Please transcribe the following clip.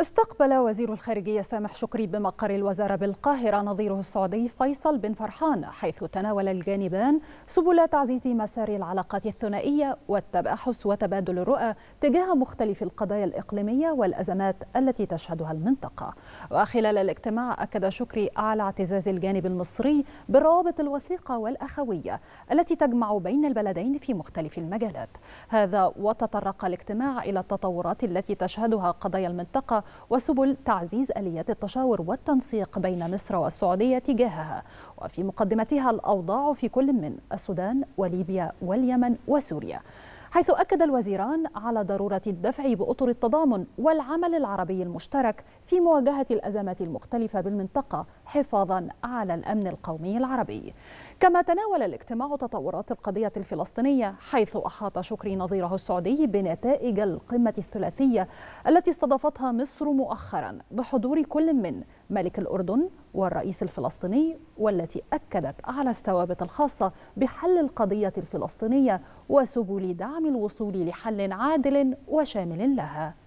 استقبل وزير الخارجية سامح شكري بمقر الوزارة بالقاهرة نظيره السعودي فيصل بن فرحان حيث تناول الجانبان سبل تعزيز مسار العلاقات الثنائية والتباحث وتبادل الرؤى تجاه مختلف القضايا الإقليمية والأزمات التي تشهدها المنطقة وخلال الاجتماع أكد شكري على اعتزاز الجانب المصري بالروابط الوثيقة والأخوية التي تجمع بين البلدين في مختلف المجالات هذا وتطرق الاجتماع إلى التطورات التي تشهدها قضايا المنطقة وسبل تعزيز اليات التشاور والتنسيق بين مصر والسعودية تجاهها وفي مقدمتها الأوضاع في كل من السودان وليبيا واليمن وسوريا حيث أكد الوزيران على ضرورة الدفع بأطر التضامن والعمل العربي المشترك في مواجهة الأزمات المختلفة بالمنطقة حفاظا على الأمن القومي العربي كما تناول الاجتماع تطورات القضية الفلسطينية حيث أحاط شكري نظيره السعودي بنتائج القمة الثلاثية التي استضافتها مصر مؤخرا بحضور كل من ملك الأردن والرئيس الفلسطيني والتي أكدت على الثوابت الخاصة بحل القضية الفلسطينية وسبل دعم الوصول لحل عادل وشامل لها